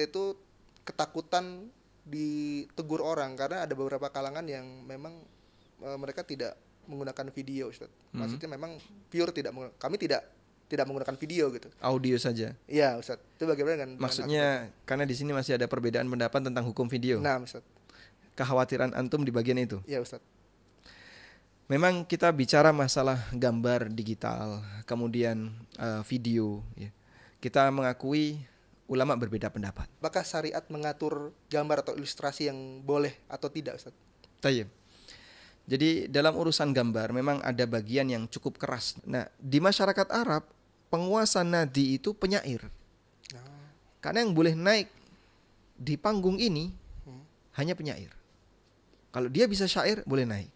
itu ketakutan ditegur orang karena ada beberapa kalangan yang memang e, mereka tidak menggunakan video Ustaz. Mhm. Maksudnya -hmm. memang pure tidak kami tidak tidak menggunakan video gitu. Audio saja. Iya, Ustaz. Itu bagaimana dengan Maksudnya dengan karena di sini masih ada perbedaan pendapat tentang hukum video. Nah, Ustaz. Kekhawatiran antum di bagian itu. Iya, Ustaz. Memang kita bicara masalah gambar digital, kemudian uh, video ya. Kita mengakui ulama berbeda pendapat. Apakah syariat mengatur gambar atau ilustrasi yang boleh atau tidak, Ustaz? Jadi dalam urusan gambar memang ada bagian yang cukup keras. Nah, di masyarakat Arab, penguasa nadi itu penyair. Ah. Karena yang boleh naik di panggung ini hmm. hanya penyair. Kalau dia bisa syair, boleh naik.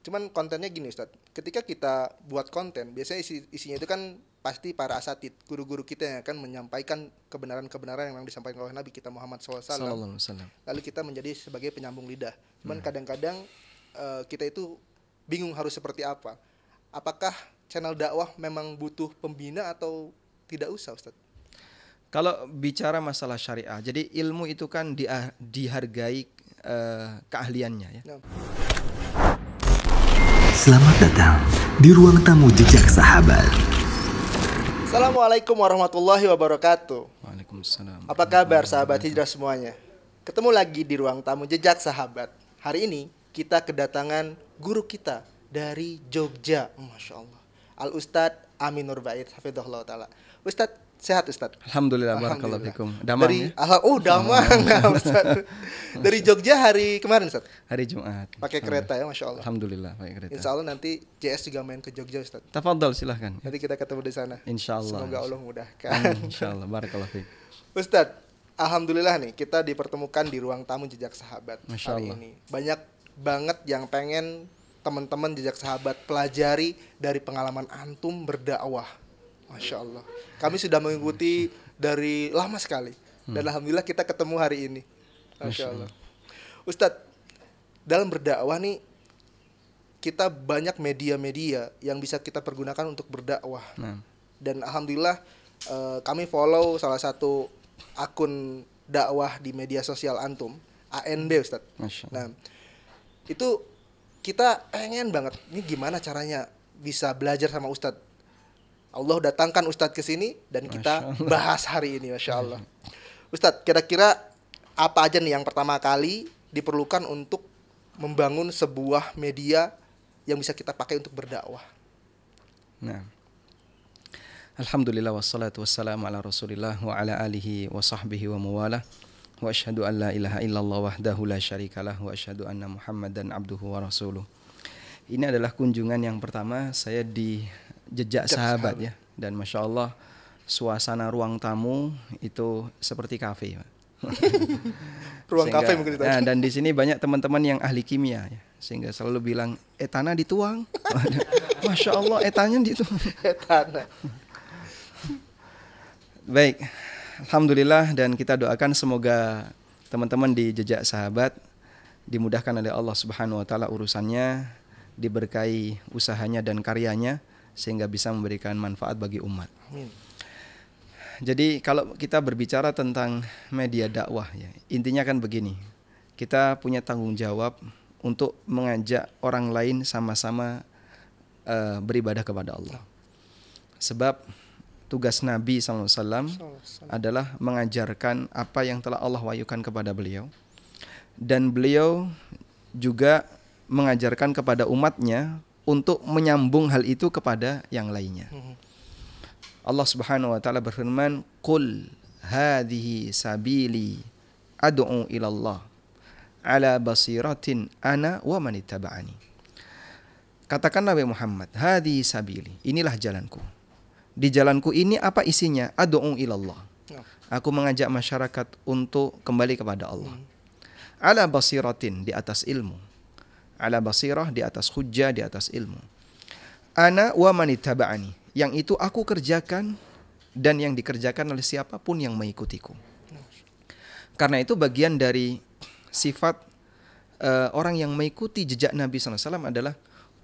Cuman kontennya gini Ustadz, ketika kita buat konten, biasanya isi, isinya itu kan pasti para asatid guru-guru kita yang akan menyampaikan kebenaran-kebenaran yang disampaikan oleh Nabi kita Muhammad SAW. Lalu kita menjadi sebagai penyambung lidah. Cuman hmm. kadang-kadang uh, kita itu bingung harus seperti apa. Apakah channel dakwah memang butuh pembina atau tidak usah, Ustaz? Kalau bicara masalah syariah, jadi ilmu itu kan di, dihargai uh, keahliannya ya. ya. Selamat datang di ruang tamu jejak sahabat. Assalamualaikum warahmatullahi wabarakatuh. Waalaikumsalam. Apa kabar sahabat hijrah semuanya? Ketemu lagi di ruang tamu jejak sahabat. Hari ini kita kedatangan guru kita dari Jogja, masya Allah. Al Ustadz Aminur Bait, Hafidhullah Taala. Ustad, Sehat Ustaz. Alhamdulillah, Alhamdulillah. barakallahu Damang Dari, ya? Alha oh Damang. Dari Jogja hari kemarin Ustaz. Hari Jumat. Pakai kereta ya Masya Allah. Alhamdulillah pakai kereta. Insya Allah nanti JS juga main ke Jogja Ustaz. Tafadhol silahkan. Nanti kita ketemu di sana. Insya Allah. Semoga Allah mudahkan. Insya Allah, barakallahu fikum. Ustaz, Alhamdulillah nih kita dipertemukan di ruang tamu jejak sahabat Masya hari Allah. ini. Banyak banget yang pengen teman-teman jejak sahabat pelajari dari pengalaman antum berdakwah Masya Allah. Kami sudah mengikuti dari lama sekali. Dan hmm. alhamdulillah kita ketemu hari ini. Masya Allah. Ustadz, dalam berdakwah nih kita banyak media-media yang bisa kita pergunakan untuk berdakwah. Hmm. Dan alhamdulillah eh, kami follow salah satu akun dakwah di media sosial antum, ANB Ustadz. Nah, itu kita pengen banget ini gimana caranya bisa belajar sama Ustadz Allah datangkan Ustadz ke sini dan kita bahas hari ini, masya Allah. Ustadz, kira-kira apa aja nih yang pertama kali diperlukan untuk membangun sebuah media yang bisa kita pakai untuk berdakwah? Nah, Alhamdulillah wassalatu wassalamu ala rasulillah wa ala alihi wa sahbihi wa mawalah wa ashadu an la ilaha illallah wahdahu la syarikalah wa ashadu anna muhammadan abduhu wa rasuluh ini adalah kunjungan yang pertama saya di jejak, sahabat, ya dan masya Allah suasana ruang tamu itu seperti kafe ruang kafe mungkin itu nah, dan di sini banyak teman-teman yang ahli kimia ya. sehingga selalu bilang etana eh, dituang masya Allah etanya eh, dituang etana eh, baik alhamdulillah dan kita doakan semoga teman-teman di jejak sahabat dimudahkan oleh Allah Subhanahu wa taala urusannya, diberkahi usahanya dan karyanya sehingga bisa memberikan manfaat bagi umat. Amin. Jadi kalau kita berbicara tentang media dakwah ya, intinya kan begini. Kita punya tanggung jawab untuk mengajak orang lain sama-sama uh, beribadah kepada Allah. Sebab tugas Nabi SAW adalah mengajarkan apa yang telah Allah wahyukan kepada beliau. Dan beliau juga mengajarkan kepada umatnya untuk menyambung hal itu kepada yang lainnya. Mm-hmm. Allah Subhanahu wa taala berfirman, "Qul hadhihi sabili ad'u ila Allah ala basiratin ana wa ittaba'ani." Katakan Nabi Muhammad, "Hadhihi sabili, inilah jalanku." Di jalanku ini apa isinya? Ad'u ila Allah. Ya. Aku mengajak masyarakat untuk kembali kepada Allah. Mm-hmm. Ala basiratin di atas ilmu ala basirah di atas hujjah, di atas ilmu. Ana wa manittaba'ani, yang itu aku kerjakan dan yang dikerjakan oleh siapapun yang mengikutiku. Karena itu bagian dari sifat uh, orang yang mengikuti jejak Nabi SAW adalah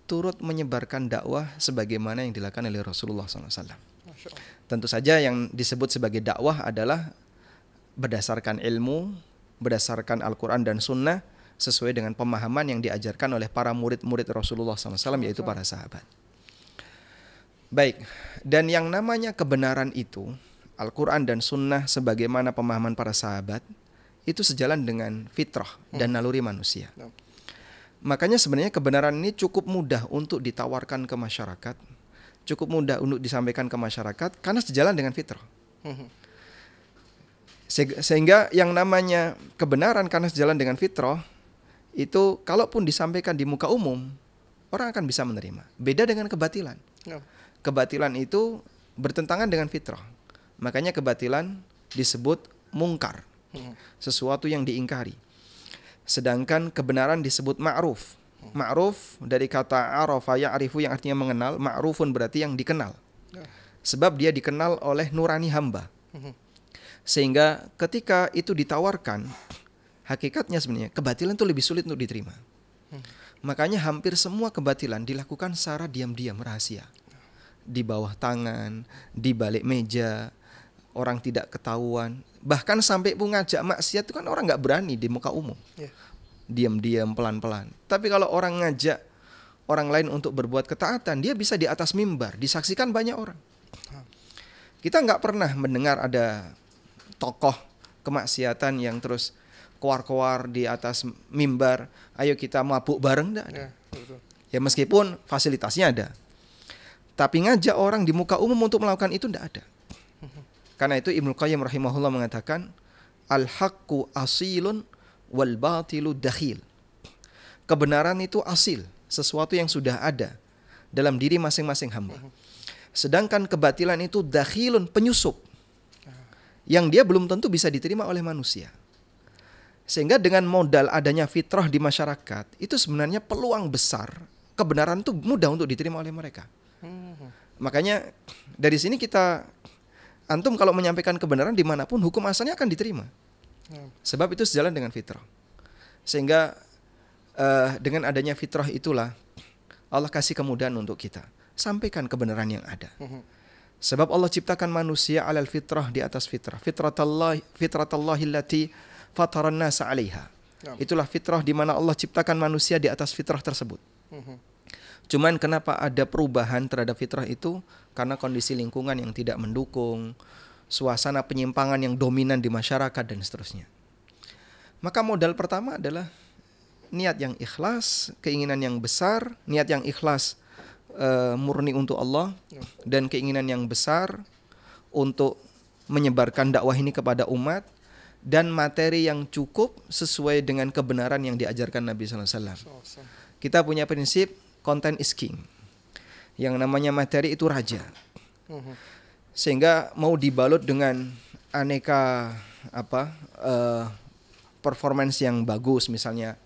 turut menyebarkan dakwah sebagaimana yang dilakukan oleh Rasulullah SAW. Tentu saja yang disebut sebagai dakwah adalah berdasarkan ilmu, berdasarkan Al-Quran dan Sunnah, sesuai dengan pemahaman yang diajarkan oleh para murid-murid Rasulullah SAW yaitu para sahabat. Baik, dan yang namanya kebenaran itu Al-Quran dan Sunnah sebagaimana pemahaman para sahabat itu sejalan dengan fitrah hmm. dan naluri manusia. Hmm. Makanya sebenarnya kebenaran ini cukup mudah untuk ditawarkan ke masyarakat, cukup mudah untuk disampaikan ke masyarakat karena sejalan dengan fitrah. Hmm. Sehingga yang namanya kebenaran karena sejalan dengan fitrah itu kalaupun disampaikan di muka umum orang akan bisa menerima. Beda dengan kebatilan. no. Ya. Kebatilan itu bertentangan dengan fitrah. Makanya kebatilan disebut mungkar. Hmm. Sesuatu yang diingkari. Sedangkan kebenaran disebut ma'ruf. Hmm. Ma'ruf dari kata arafa arifu yang artinya mengenal, ma'rufun berarti yang dikenal. Ya. Sebab dia dikenal oleh nurani hamba. Hmm. Sehingga ketika itu ditawarkan hakikatnya sebenarnya kebatilan itu lebih sulit untuk diterima. Hmm. Makanya hampir semua kebatilan dilakukan secara diam-diam rahasia. Di bawah tangan, di balik meja, orang tidak ketahuan. Bahkan sampai pun ngajak maksiat itu kan orang nggak berani di muka umum. Ya. Diam-diam pelan-pelan. Tapi kalau orang ngajak orang lain untuk berbuat ketaatan, dia bisa di atas mimbar, disaksikan banyak orang. Hmm. Kita nggak pernah mendengar ada tokoh kemaksiatan yang terus koar-koar di atas mimbar, ayo kita mabuk bareng dah. Ya, betul. ya meskipun fasilitasnya ada. Tapi ngajak orang di muka umum untuk melakukan itu tidak ada. Karena itu Ibnu Qayyim rahimahullah mengatakan al haqqu asilun wal batilu dakhil. Kebenaran itu asil, sesuatu yang sudah ada dalam diri masing-masing hamba. Sedangkan kebatilan itu dakhilun penyusup ah. yang dia belum tentu bisa diterima oleh manusia. Sehingga dengan modal adanya fitrah di masyarakat, itu sebenarnya peluang besar kebenaran itu mudah untuk diterima oleh mereka. Hmm. Makanya dari sini kita antum kalau menyampaikan kebenaran dimanapun hukum asalnya akan diterima. Ya. Sebab itu sejalan dengan fitrah. Sehingga uh, dengan adanya fitrah itulah Allah kasih kemudahan untuk kita. Sampaikan kebenaran yang ada. Hmm. Sebab Allah ciptakan manusia alal fitrah di atas fitrah. Fitratallah fitratallahi fataran nasa 'alaiha. Itulah fitrah di mana Allah ciptakan manusia di atas fitrah tersebut. Mhm. Cuman kenapa ada perubahan terhadap fitrah itu? Karena kondisi lingkungan yang tidak mendukung, suasana penyimpangan yang dominan di masyarakat dan seterusnya. Maka modal pertama adalah niat yang ikhlas, keinginan yang besar, niat yang ikhlas uh, murni untuk Allah dan keinginan yang besar untuk menyebarkan dakwah ini kepada umat dan materi yang cukup sesuai dengan kebenaran yang diajarkan Nabi SAW. Kita punya prinsip konten is king. Yang namanya materi itu raja. Mm-hmm. Sehingga mau dibalut dengan aneka apa uh, performance yang bagus misalnya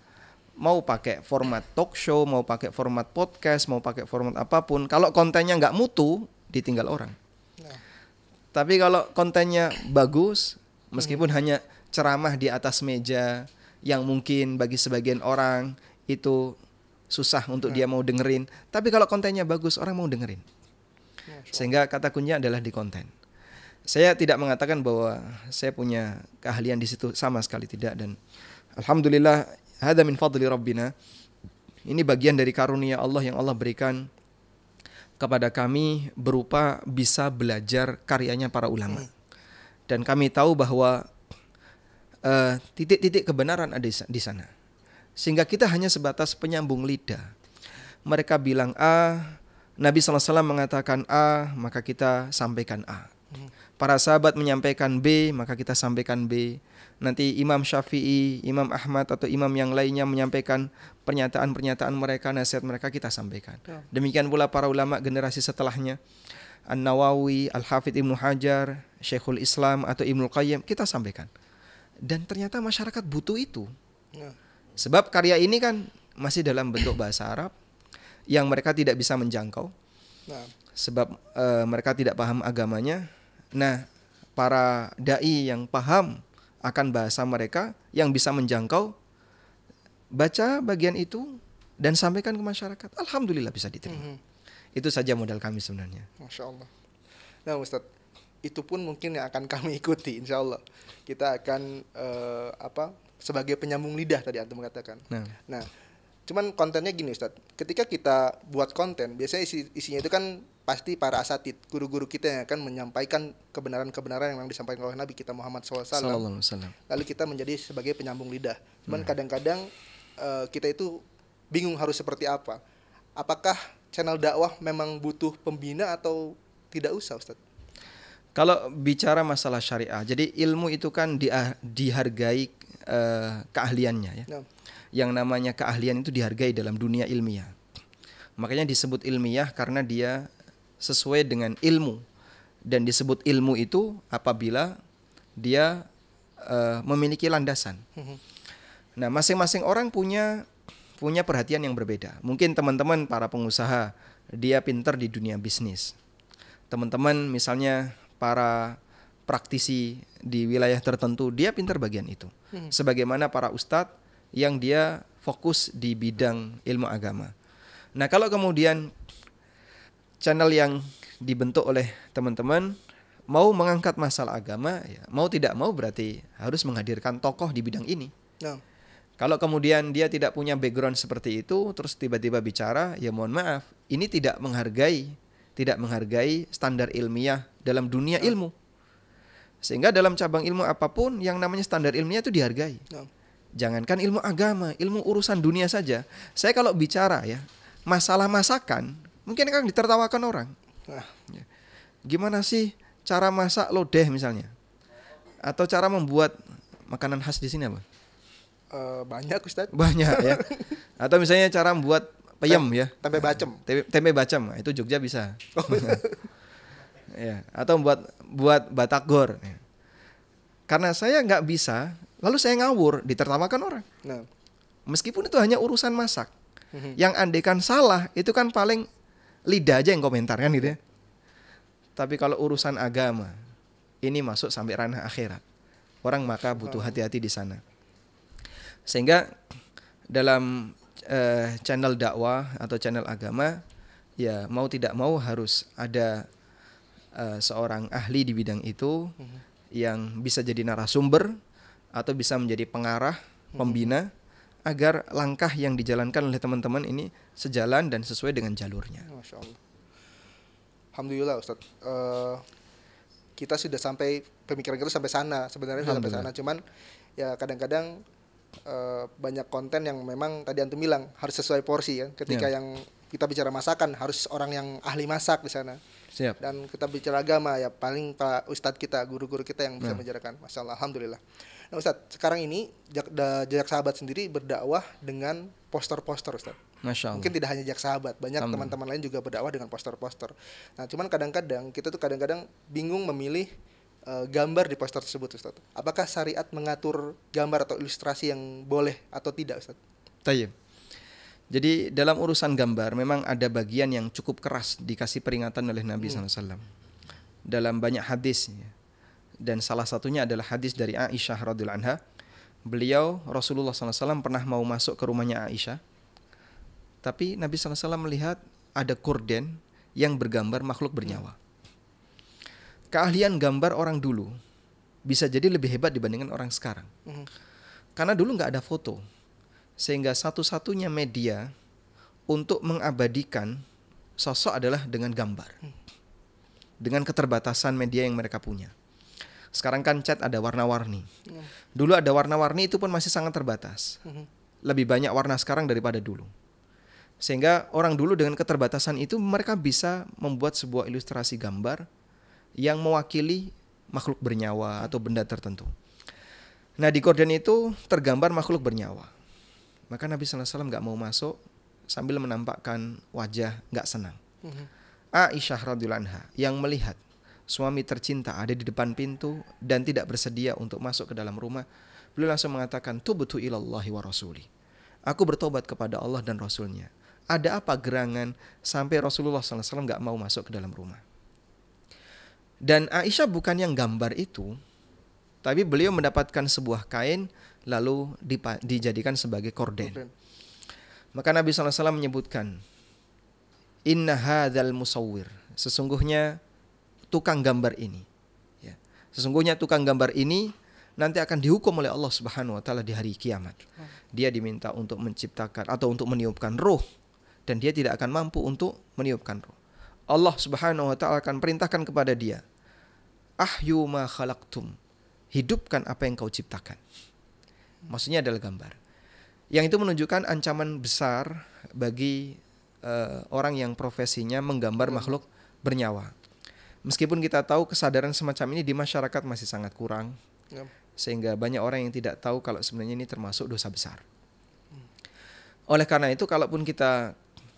mau pakai format talk show, mau pakai format podcast, mau pakai format apapun, kalau kontennya nggak mutu ditinggal orang. Ya. Tapi kalau kontennya bagus, meskipun hmm. hanya ceramah di atas meja yang mungkin bagi sebagian orang itu susah untuk yeah. dia hmm. mau dengerin, tapi kalau kontennya bagus orang mau dengerin. Ya, Sehingga kata kuncinya adalah di konten. Saya tidak mengatakan bahwa saya punya keahlian di situ sama sekali tidak dan alhamdulillah hada min fadli rabbina. Ini bagian dari karunia Allah yang Allah berikan kepada kami berupa bisa belajar karyanya para ulama. Hmm dan kami tahu bahwa eh, titik-titik uh, kebenaran ada di sana. Sehingga kita hanya sebatas penyambung lidah. Mereka bilang A, Nabi SAW mengatakan A, maka kita sampaikan A. Para sahabat menyampaikan B, maka kita sampaikan B. Nanti Imam Syafi'i, Imam Ahmad atau imam yang lainnya menyampaikan pernyataan-pernyataan mereka, nasihat mereka kita sampaikan. Demikian pula para ulama generasi setelahnya An-Nawawi, Al-Hafidh Ibnu Hajar, Syekhul Islam atau Ibnu Qayyim kita sampaikan. Dan ternyata masyarakat butuh itu. Ya. Sebab karya ini kan masih dalam bentuk bahasa Arab yang mereka tidak bisa menjangkau. Nah. Sebab uh, mereka tidak paham agamanya. Nah, para dai yang paham akan bahasa mereka yang bisa menjangkau baca bagian itu dan sampaikan ke masyarakat. Alhamdulillah bisa diterima. Mm -hmm. Itu saja modal kami sebenarnya. Masya Allah. Nah Ustadz, itu pun mungkin yang akan kami ikuti insya Allah. Kita akan uh, apa sebagai penyambung lidah tadi Antum mengatakan. Nah, nah cuman kontennya gini Ustadz, ketika kita buat konten, biasanya isi, isinya itu kan pasti para asatid, guru-guru kita yang akan menyampaikan kebenaran-kebenaran yang disampaikan oleh Nabi kita Muhammad SAW. Lalu kita menjadi sebagai penyambung lidah. Cuman nah. kadang-kadang nah. uh, kita itu bingung harus seperti apa. Apakah channel dakwah memang butuh pembina atau tidak usah Ustaz? Kalau bicara masalah syariah, jadi ilmu itu kan di, ah, dihargai uh, keahliannya ya. No. Ya. Yang namanya keahlian itu dihargai dalam dunia ilmiah. Makanya disebut ilmiah karena dia sesuai dengan ilmu dan disebut ilmu itu apabila dia uh, memiliki landasan. Mhm. Nah, masing-masing orang punya punya perhatian yang berbeda. Mungkin teman-teman para pengusaha dia pinter di dunia bisnis. Teman-teman misalnya para praktisi di wilayah tertentu dia pinter bagian itu. Hmm. Sebagaimana para ustadz yang dia fokus di bidang ilmu agama. Nah kalau kemudian channel yang dibentuk oleh teman-teman mau mengangkat masalah agama, ya, mau tidak mau berarti harus menghadirkan tokoh di bidang ini. No. Nah. Kalau kemudian dia tidak punya background seperti itu, terus tiba-tiba bicara, ya mohon maaf, ini tidak menghargai, tidak menghargai standar ilmiah dalam dunia ilmu. Sehingga dalam cabang ilmu apapun yang namanya standar ilmiah itu dihargai. Jangankan ilmu agama, ilmu urusan dunia saja. Saya kalau bicara ya, masalah masakan, mungkin akan ditertawakan orang. Nah. Ya. Gimana sih cara masak lodeh misalnya? Atau cara membuat makanan khas di sini apa? Eh, banyak Ustaz. Banyak ya. Atau misalnya cara membuat peyem ya. Tempe bacem. Tempe, tempe bacem, nah, itu Jogja bisa. Oh. ya, atau buat buat batagor. Ya. Karena saya nggak bisa, lalu saya ngawur, ditertawakan orang. Nah. Meskipun itu hanya urusan masak. Mhm. Yang andekan salah itu kan paling lidah aja yang komentar kan gitu ya. Tapi kalau urusan agama, ini masuk sampai ranah akhirat. Orang maka butuh oh. hati-hati di sana. Sehingga dalam uh, channel dakwah atau channel agama ya mau tidak mau harus ada uh, seorang ahli di bidang itu mm-hmm. yang bisa jadi narasumber atau bisa menjadi pengarah, mm-hmm. pembina agar langkah yang dijalankan oleh teman-teman ini sejalan dan sesuai dengan jalurnya. Masya Allah. Alhamdulillah Ustaz. Uh, eh, kita sudah sampai pemikiran kita sampai sana sebenarnya sudah sampai sana cuman ya kadang-kadang Eh, banyak konten yang memang tadi antum bilang harus sesuai porsi ya Ketika yeah. yang kita bicara masakan harus orang yang ahli masak di sana. Siap. Dan kita bicara agama ya paling pak ustadz kita, guru-guru kita yang bisa nah. menjarakan. Masya Allah, alhamdulillah. Nah ustadz sekarang ini jak, jak sahabat sendiri berdakwah dengan poster-poster ustadz. Masya Allah. Mungkin tidak hanya jak sahabat, banyak teman-teman lain juga berdakwah dengan poster-poster. Nah cuman kadang-kadang kita tuh kadang-kadang bingung memilih Eh, gambar di poster tersebut Ustaz? Apakah syariat mengatur gambar atau ilustrasi yang boleh atau tidak Ustaz? Tayyib. Jadi dalam urusan gambar memang ada bagian yang cukup keras dikasih peringatan oleh Nabi hmm. SAW dalam banyak hadis ya. dan salah satunya adalah hadis dari Aisyah radhiallahu anha. Beliau Rasulullah SAW pernah mau masuk ke rumahnya Aisyah, tapi Nabi SAW melihat ada korden yang bergambar makhluk bernyawa. Hmm keahlian gambar orang dulu bisa jadi lebih hebat dibandingkan orang sekarang. Mm -hmm. Karena dulu nggak ada foto, sehingga satu-satunya media untuk mengabadikan sosok adalah dengan gambar, hmm. dengan keterbatasan media yang mereka punya. Sekarang kan cat ada warna-warni. Iya. Dulu ada warna-warni itu pun masih sangat terbatas. Mhm. Lebih banyak warna sekarang daripada dulu. Sehingga orang dulu dengan keterbatasan itu mereka bisa membuat sebuah ilustrasi gambar yang mewakili makhluk bernyawa atau benda tertentu. Nah di korden itu tergambar makhluk bernyawa. Maka Nabi Sallallahu Alaihi Wasallam nggak mau masuk sambil menampakkan wajah nggak senang. Mhm. Aisyah radhiyallahu anha yang melihat suami tercinta ada di depan pintu dan tidak bersedia untuk masuk ke dalam rumah, beliau langsung mengatakan betul ilallahi wa rasuli. Aku bertobat kepada Allah dan Rasulnya. Ada apa gerangan sampai Rasulullah SAW nggak mau masuk ke dalam rumah? Dan Aisyah bukan yang gambar itu, tapi beliau mendapatkan sebuah kain lalu dijadikan sebagai korden. korden. Maka Nabi SAW menyebutkan, Inna hadal musawwir. Sesungguhnya tukang gambar ini. Ya. Sesungguhnya tukang gambar ini nanti akan dihukum oleh Allah Subhanahu wa taala di hari kiamat. Dia diminta untuk menciptakan atau untuk meniupkan roh dan dia tidak akan mampu untuk meniupkan roh. Allah Subhanahu wa taala akan perintahkan kepada dia, "Ahyu ma khalaqtum." Hidupkan apa yang kau ciptakan. Maksudnya adalah gambar. Yang itu menunjukkan ancaman besar bagi uh, orang yang profesinya menggambar makhluk bernyawa. Meskipun kita tahu kesadaran semacam ini di masyarakat masih sangat kurang. Yep. Sehingga banyak orang yang tidak tahu kalau sebenarnya ini termasuk dosa besar. Oleh karena itu, kalaupun kita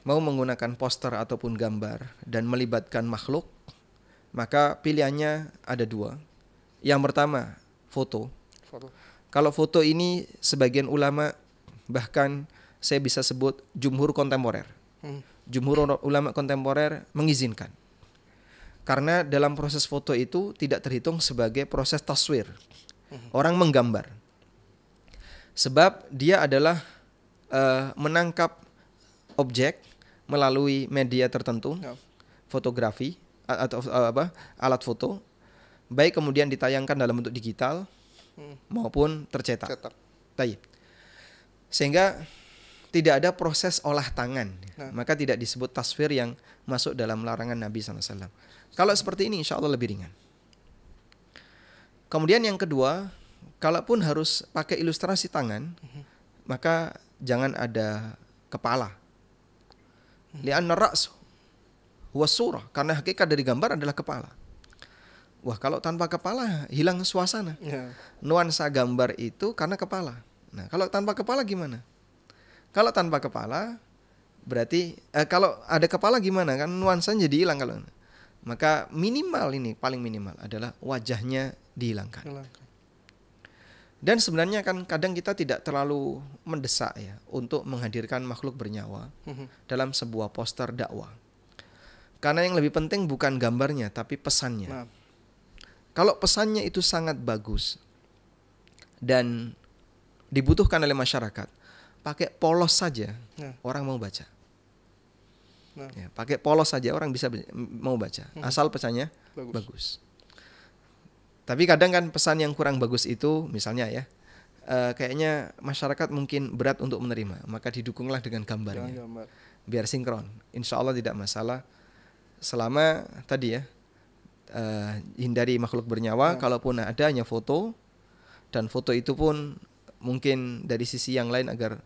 mau menggunakan poster ataupun gambar dan melibatkan makhluk, maka pilihannya ada dua. Yang pertama, foto. foto. Kalau foto ini sebagian ulama bahkan saya bisa sebut jumhur kontemporer. Hmm. Jumhur ulama kontemporer mengizinkan. Karena dalam proses foto itu tidak terhitung sebagai proses taswir. Hmm. Orang menggambar. Sebab dia adalah uh, menangkap objek melalui media tertentu, yeah. fotografi atau apa alat foto, baik kemudian ditayangkan dalam bentuk digital hmm. maupun tercetak. Cetak. Sehingga tidak ada proses olah tangan, nah. maka tidak disebut tasfir yang masuk dalam larangan Nabi SAW. Kalau seperti ini, insya Allah lebih ringan. Kemudian yang kedua, kalaupun harus pakai ilustrasi tangan, hmm. maka jangan ada kepala Lianna ra's huwa surah. Karena hakikat dari gambar adalah kepala. Wah kalau tanpa kepala hilang suasana. Yeah. Nuansa gambar itu karena kepala. Nah kalau tanpa kepala gimana? Kalau tanpa kepala berarti eh, kalau ada kepala gimana kan nuansanya jadi hilang kalau maka minimal ini paling minimal adalah wajahnya dihilangkan. Hilangkan. Dan sebenarnya kan kadang kita tidak terlalu mendesak ya untuk menghadirkan makhluk bernyawa mhm. dalam sebuah poster dakwah. Karena yang lebih penting bukan gambarnya tapi pesannya. Nah. Kalau pesannya itu sangat bagus dan dibutuhkan oleh masyarakat, pakai polos saja nah. orang mau baca. Nah. Ya, pakai polos saja orang bisa mau baca, mhm. asal pesannya bagus. bagus. Tapi kadang kan pesan yang kurang bagus itu misalnya ya uh, kayaknya masyarakat mungkin berat untuk menerima, maka didukunglah dengan gambarnya. Biar sinkron. Insya Allah tidak masalah. Selama tadi ya uh, hindari makhluk bernyawa, ya. kalaupun ada hanya foto dan foto itu pun mungkin dari sisi yang lain agar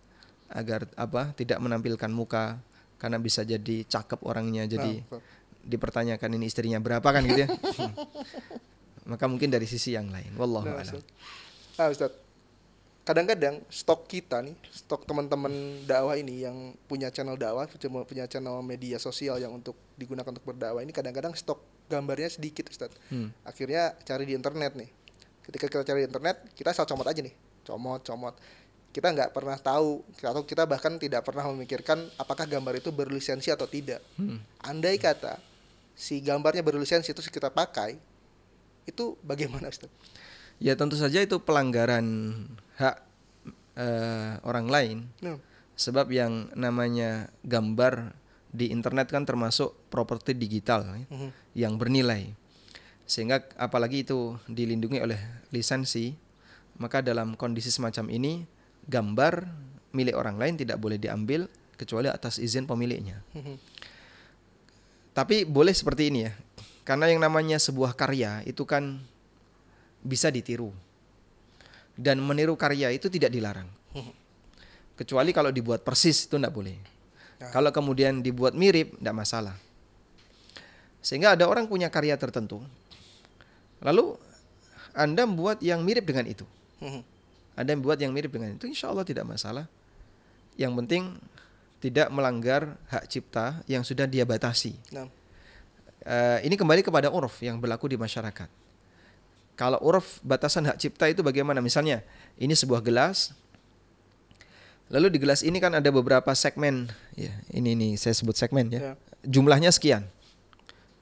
agar apa tidak menampilkan muka karena bisa jadi cakep orangnya jadi nah, dipertanyakan ini istrinya berapa kan gitu ya Maka mungkin dari sisi yang lain. Wallahu nah, a'lam. Ah, Ustaz. Kadang-kadang stok kita nih, stok teman-teman dakwah ini yang punya channel dakwah, punya channel media sosial yang untuk digunakan untuk berdakwah ini kadang-kadang stok gambarnya sedikit, Ustaz. Hmm. Akhirnya cari di internet nih. Ketika kita cari di internet, kita asal comot aja nih. Comot, comot kita nggak pernah tahu atau kita bahkan tidak pernah memikirkan apakah gambar itu berlisensi atau tidak. Hmm. Andai kata si gambarnya berlisensi itu kita pakai, itu bagaimana Ustaz? Ya tentu saja itu pelanggaran hak uh, orang lain. No. Sebab yang namanya gambar di internet kan termasuk properti digital mm -hmm. yang bernilai. Sehingga apalagi itu dilindungi oleh lisensi, maka dalam kondisi semacam ini gambar milik orang lain tidak boleh diambil kecuali atas izin pemiliknya. Mm -hmm. Tapi boleh seperti ini ya. Karena yang namanya sebuah karya itu kan bisa ditiru. Dan meniru karya itu tidak dilarang. Kecuali kalau dibuat persis itu tidak boleh. Ya. Kalau kemudian dibuat mirip tidak masalah. Sehingga ada orang punya karya tertentu. Lalu Anda membuat yang mirip dengan itu. Anda membuat yang mirip dengan itu insya Allah tidak masalah. Yang penting tidak melanggar hak cipta yang sudah dia batasi. Nah. Eh, ini kembali kepada uruf yang berlaku di masyarakat. Kalau uruf batasan hak cipta itu bagaimana? Misalnya ini sebuah gelas, lalu di gelas ini kan ada beberapa segmen, ya ini ini saya sebut segmen ya, ya. jumlahnya sekian.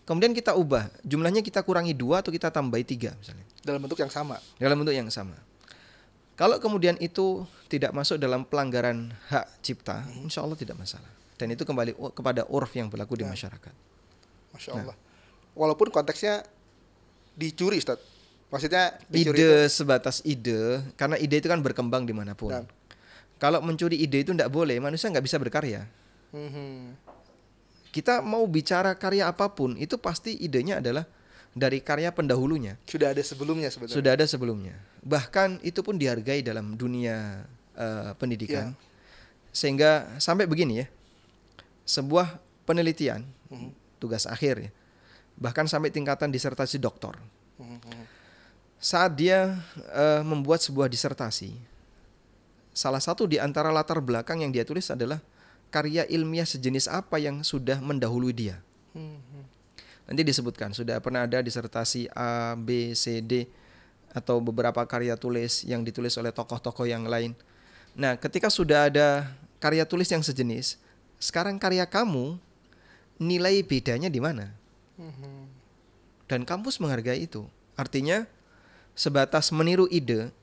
Kemudian kita ubah, jumlahnya kita kurangi dua atau kita tambahi tiga misalnya. Dalam bentuk yang sama. Dalam bentuk yang sama. Kalau kemudian itu tidak masuk dalam pelanggaran hak cipta, hmm. insya Allah tidak masalah. Dan itu kembali kepada urf yang berlaku di ya. masyarakat. Masya Allah. Nah. Walaupun konteksnya dicuri Ustaz. Maksudnya dicuri ide itu. sebatas ide karena ide itu kan berkembang dimanapun. Nah. Kalau mencuri ide itu tidak boleh, manusia nggak bisa berkarya. Hmm. Kita mau bicara karya apapun, itu pasti idenya adalah dari karya pendahulunya. Sudah ada sebelumnya sebenarnya. Sudah ada sebelumnya. Bahkan itu pun dihargai dalam dunia uh, pendidikan. Yeah. Sehingga sampai begini ya. Sebuah penelitian mm -hmm tugas akhir ya. Bahkan sampai tingkatan disertasi doktor. Mm-hmm. Saat dia uh, membuat sebuah disertasi, salah satu di antara latar belakang yang dia tulis adalah karya ilmiah sejenis apa yang sudah mendahului dia. Mm-hmm. Nanti disebutkan sudah pernah ada disertasi A, B, C, D atau beberapa karya tulis yang ditulis oleh tokoh-tokoh yang lain. Nah, ketika sudah ada karya tulis yang sejenis, sekarang karya kamu nilai bedanya di mana. Mhm. Dan kampus menghargai itu. Artinya sebatas meniru ide,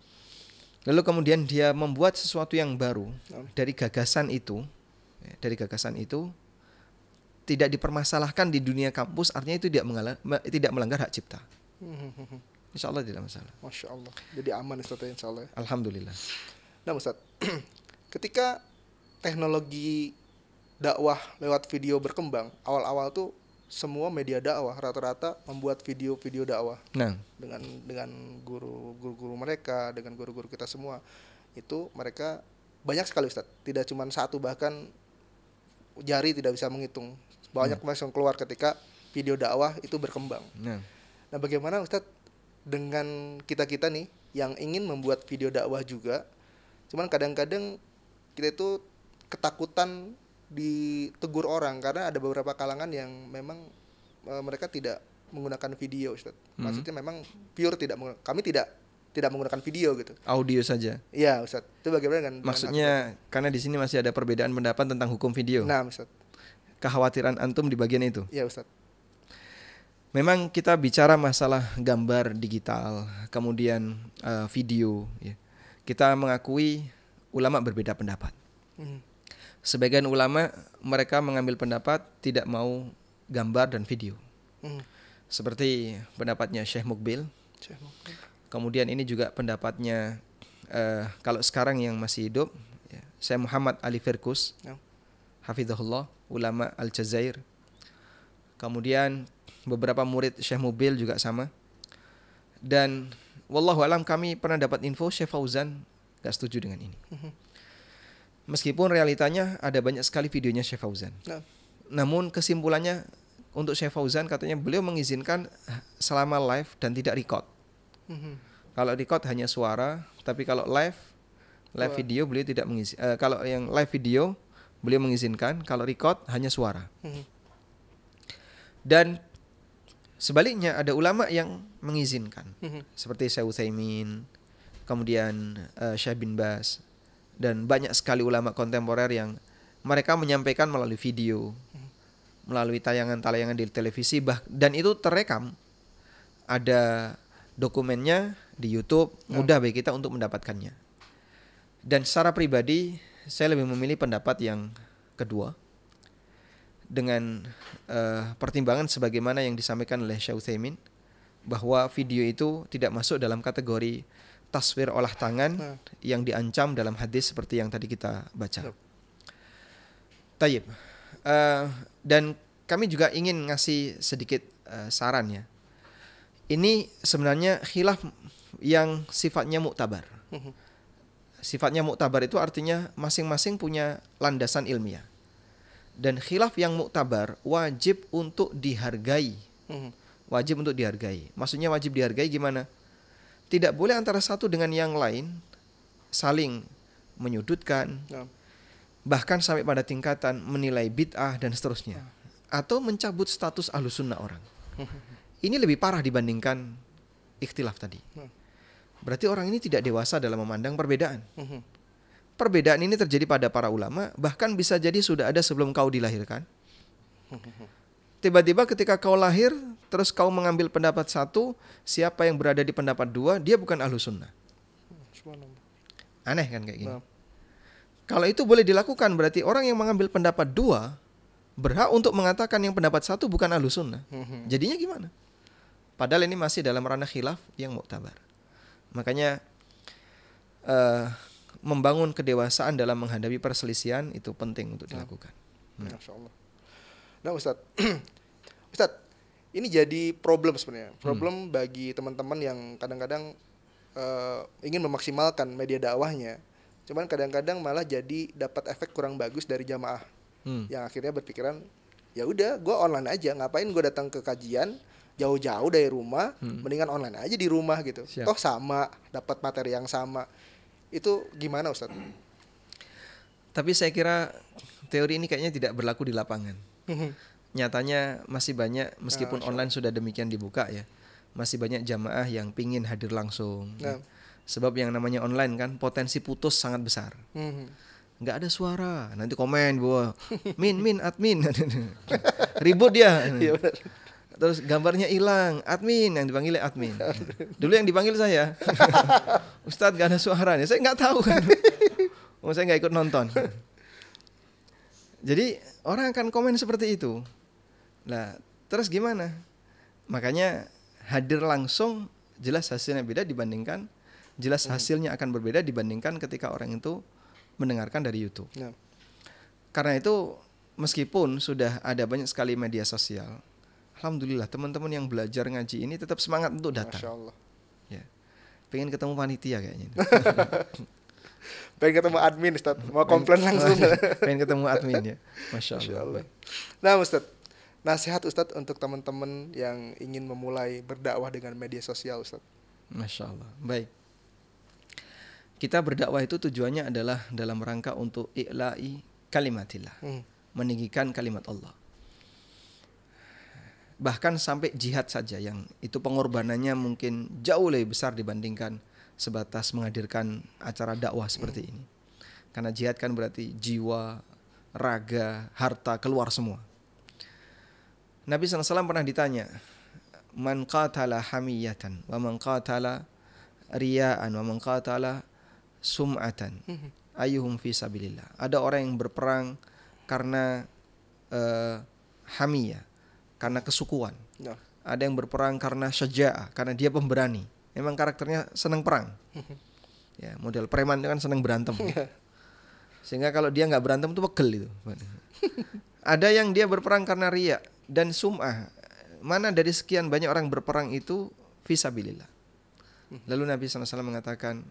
lalu kemudian dia membuat sesuatu yang baru dari gagasan itu, ya, dari gagasan itu tidak dipermasalahkan di dunia kampus, artinya itu tidak mengalah, tidak melanggar hak cipta. Mhm. Insya Allah tidak masalah. Masya Allah. Jadi aman Ustaz ya, Insya Allah. Ya. Alhamdulillah. Nah Ustaz, ketika teknologi dakwah lewat video berkembang awal-awal tuh semua media dakwah rata-rata membuat video-video dakwah nah. dengan dengan guru-guru mereka dengan guru-guru kita semua itu mereka banyak sekali Ustadz tidak cuma satu bahkan jari tidak bisa menghitung banyak nah. yang keluar ketika video dakwah itu berkembang nah, nah bagaimana Ustadz dengan kita kita nih yang ingin membuat video dakwah juga cuman kadang-kadang kita itu ketakutan ditegur orang karena ada beberapa kalangan yang memang e, mereka tidak menggunakan video Ustaz. Mhm. Maksudnya -hmm. memang pure tidak kami tidak tidak menggunakan video gitu. Audio saja. Iya, Ustaz. Itu bagaimana dengan Maksudnya dengan karena di sini masih ada perbedaan pendapat tentang hukum video. Nah, Ustaz. Kekhawatiran antum di bagian itu. Iya, Ustaz. Memang kita bicara masalah gambar digital, kemudian uh, video ya. Kita mengakui ulama berbeda pendapat. Mm. Sebagian ulama mereka mengambil pendapat tidak mau gambar dan video. Hmm. Seperti pendapatnya Syekh Mukbil. Syekh Mukbil. Kemudian ini juga pendapatnya uh, kalau sekarang yang masih hidup ya, Syekh Muhammad Ali Firkus. Ya. ulama ulama Jazair Kemudian beberapa murid Syekh Mukbil juga sama. Dan wallahu alam kami pernah dapat info Syekh Fauzan gak setuju dengan ini. Mhm. Meskipun realitanya ada banyak sekali videonya Syekh Fauzan. Nah. Namun kesimpulannya untuk Syekh Fauzan katanya beliau mengizinkan selama live dan tidak record. Mm-hmm. Kalau record hanya suara, tapi kalau live live oh. video beliau tidak mengizin. Uh, eh, kalau yang live video beliau mengizinkan, kalau record hanya suara. Mm-hmm. Dan sebaliknya ada ulama yang mengizinkan, mm-hmm. seperti Syekh Utsaimin, kemudian uh, Syekh bin Bas dan banyak sekali ulama kontemporer yang mereka menyampaikan melalui video, melalui tayangan-tayangan di televisi bah dan itu terekam. Ada dokumennya di YouTube, ya. mudah bagi kita untuk mendapatkannya. Dan secara pribadi saya lebih memilih pendapat yang kedua dengan uh, pertimbangan sebagaimana yang disampaikan oleh Syauthemin bahwa video itu tidak masuk dalam kategori taswir olah tangan hmm. yang diancam dalam hadis seperti yang tadi kita baca. Tayyip, Uh, eh, dan kami juga ingin ngasih sedikit uh, saran ya. Ini sebenarnya khilaf yang sifatnya muktabar. Hmm. Sifatnya muktabar itu artinya masing-masing punya landasan ilmiah. Dan khilaf yang muktabar wajib untuk dihargai. Hmm. Wajib untuk dihargai. Maksudnya wajib dihargai gimana? tidak boleh antara satu dengan yang lain saling menyudutkan, ya. bahkan sampai pada tingkatan menilai bid'ah dan seterusnya, ya. atau mencabut status ahlus sunnah orang. Ini lebih parah dibandingkan ikhtilaf tadi. Ya. Berarti orang ini tidak dewasa dalam memandang perbedaan. Mhm. Perbedaan ini terjadi pada para ulama, bahkan bisa jadi sudah ada sebelum kau dilahirkan. Mhm. Tiba-tiba ketika kau lahir, terus kau mengambil pendapat satu, siapa yang berada di pendapat dua, dia bukan ahlu sunnah. Aneh kan kayak gini. Nah. Kalau itu boleh dilakukan, berarti orang yang mengambil pendapat dua berhak untuk mengatakan yang pendapat satu bukan ahlu sunnah. Hmm. Jadinya gimana? Padahal ini masih dalam ranah khilaf yang muktabar. Makanya uh, membangun kedewasaan dalam menghadapi perselisihan itu penting untuk nah. dilakukan. Nah. Masya Allah. Nah Ustadz, Ustadz ini jadi problem sebenarnya hmm. problem hmm. bagi teman-teman yang kadang-kadang uh, ingin memaksimalkan media dakwahnya cuman kadang-kadang malah jadi dapat efek kurang bagus dari jamaah hmm. yang akhirnya berpikiran ya udah gue online aja ngapain gue datang ke kajian jauh-jauh dari rumah hmm. mendingan online aja di rumah gitu Siap. toh sama dapat materi yang sama itu gimana Ustadz? tapi saya kira teori ini kayaknya tidak berlaku di lapangan mhm nyatanya masih banyak meskipun nah, online sudah demikian dibuka ya masih banyak jamaah yang pingin hadir langsung nah. sebab yang namanya online kan potensi putus sangat besar mm-hmm. nggak ada suara nanti komen bahwa min min admin ribut dia iya, terus gambarnya hilang admin yang dipanggil admin dulu yang dipanggil saya Ustadz gak ada suaranya saya nggak tahu kan oh saya nggak ikut nonton jadi orang akan komen seperti itu Nah, terus gimana? Makanya hadir langsung jelas hasilnya beda dibandingkan jelas hmm. hasilnya akan berbeda dibandingkan ketika orang itu mendengarkan dari YouTube. Ya. Karena itu meskipun sudah ada banyak sekali media sosial, alhamdulillah teman-teman yang belajar ngaji ini tetap semangat untuk datang. Masya Allah. Ya. Pengen ketemu panitia kayaknya. pengen ketemu admin Ustaz, mau komplain langsung. pengen ketemu admin ya. Masya Allah. Masya Allah. Nah Ustaz, nasihat Ustadz untuk teman-teman yang ingin memulai berdakwah dengan media sosial Ustadz? Masya Allah, baik. Kita berdakwah itu tujuannya adalah dalam rangka untuk i'la'i kalimatillah, hmm. meninggikan kalimat Allah. Bahkan sampai jihad saja yang itu pengorbanannya mungkin jauh lebih besar dibandingkan sebatas menghadirkan acara dakwah seperti hmm. ini. Karena jihad kan berarti jiwa, raga, harta keluar semua Nabi SAW pernah ditanya, "Man qatala hamiyatan wa man qatala riya'an wa man qatala sum'atan ayuhum fi sabilillah." Ada orang yang berperang karena uh, hamiyah, karena kesukuan. Nah. Ada yang berperang karena syaja'ah, karena dia pemberani. Memang karakternya senang perang. ya, model preman itu kan senang berantem. Iya. Sehingga kalau dia nggak berantem tuh pegel itu. Ada yang dia berperang karena riya' dan sum'ah. Mana dari sekian banyak orang berperang itu visabilillah. Lalu Nabi SAW mengatakan,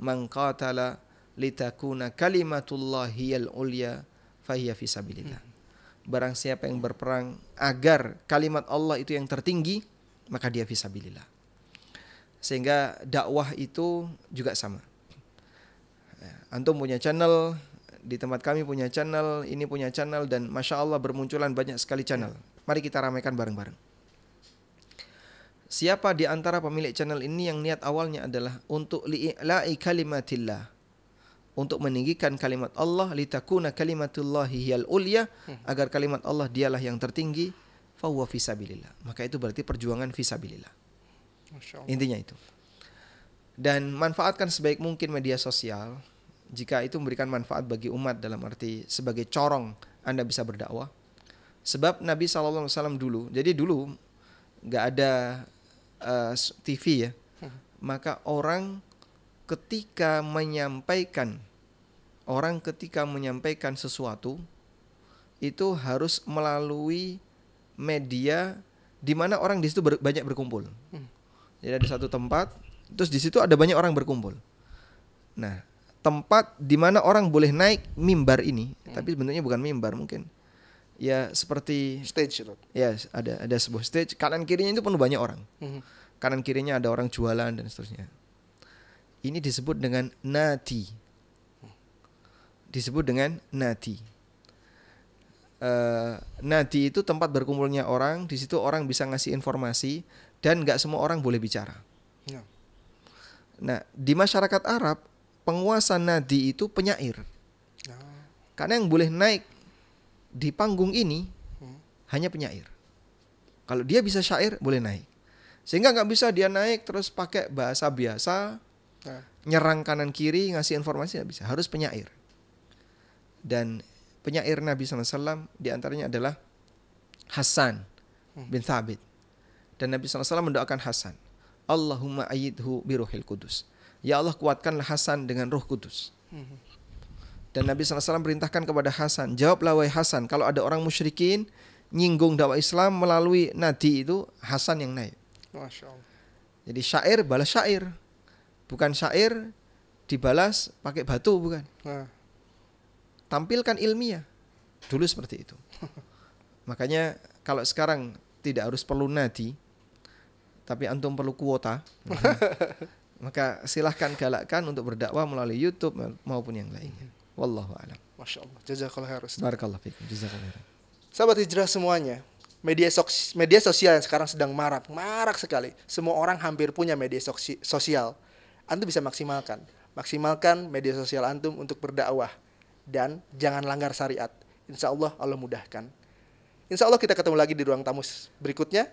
"Man qatala litakuna kalimatullahi al-ulya fahiya visabilillah. Barang siapa yang berperang agar kalimat Allah itu yang tertinggi, maka dia visabilillah. Sehingga dakwah itu juga sama. Antum punya channel, di tempat kami punya channel, ini punya channel dan masya Allah bermunculan banyak sekali channel. Ya. Mari kita ramaikan bareng-bareng. Siapa di antara pemilik channel ini yang niat awalnya adalah untuk li'la'i kalimatillah. Untuk meninggikan kalimat Allah, litakuna kalimatullahi hiyal ulya, hmm. agar kalimat Allah dialah yang tertinggi, fahuwa fisabilillah. Maka itu berarti perjuangan fisabilillah. Intinya itu. Dan manfaatkan sebaik mungkin media sosial, jika itu memberikan manfaat bagi umat dalam arti sebagai corong Anda bisa berdakwah. Sebab Nabi SAW dulu, jadi dulu nggak ada uh, eh, TV ya, maka orang ketika menyampaikan orang ketika menyampaikan sesuatu itu harus melalui media di mana orang di situ ber, banyak berkumpul. Hmm. Jadi ada satu tempat, terus di situ ada banyak orang berkumpul. Nah, tempat di mana orang boleh naik mimbar ini, hmm. tapi sebenarnya bukan mimbar mungkin. Ya seperti stage itu. Ya, ada ada sebuah stage, kanan kirinya itu penuh banyak orang. Hmm. Kanan kirinya ada orang jualan dan seterusnya. Ini disebut dengan nati. Disebut dengan nati. Uh, eh, nadi itu tempat berkumpulnya orang, di situ orang bisa ngasih informasi dan nggak semua orang boleh bicara. Ya. Nah, di masyarakat Arab penguasa nadi itu penyair. Ah. Karena yang boleh naik di panggung ini hmm. hanya penyair. Kalau dia bisa syair boleh naik. Sehingga nggak bisa dia naik terus pakai bahasa biasa, nah. nyerang kanan kiri, ngasih informasi nggak bisa. Harus penyair. Dan penyair Nabi SAW diantaranya adalah Hasan hmm. bin Thabit. Dan Nabi SAW mendoakan Hasan. Allahumma ayidhu biruhil kudus. Ya Allah kuatkanlah Hasan dengan roh kudus. Dan Nabi SAW perintahkan kepada Hasan, jawablah wahai Hasan, kalau ada orang musyrikin nyinggung dakwah Islam melalui nadi itu, Hasan yang naik. Masya Jadi syair balas syair. Bukan syair dibalas pakai batu bukan. Nah. Tampilkan ilmiah. Dulu seperti itu. Makanya kalau sekarang tidak harus perlu nadi, tapi antum perlu kuota. Maka silahkan galakkan untuk berdakwah melalui YouTube maupun yang lainnya. Wallahu a'lam. Masya Allah. Jazakallah khair. Barakallah fikum. Jazakallah Sahabat hijrah semuanya, media, media sosial yang sekarang sedang marak, marak sekali. Semua orang hampir punya media sosial. Antum bisa maksimalkan. Maksimalkan media sosial antum untuk berdakwah dan jangan langgar syariat. Insya Allah Allah mudahkan. Insya Allah kita ketemu lagi di ruang tamu berikutnya.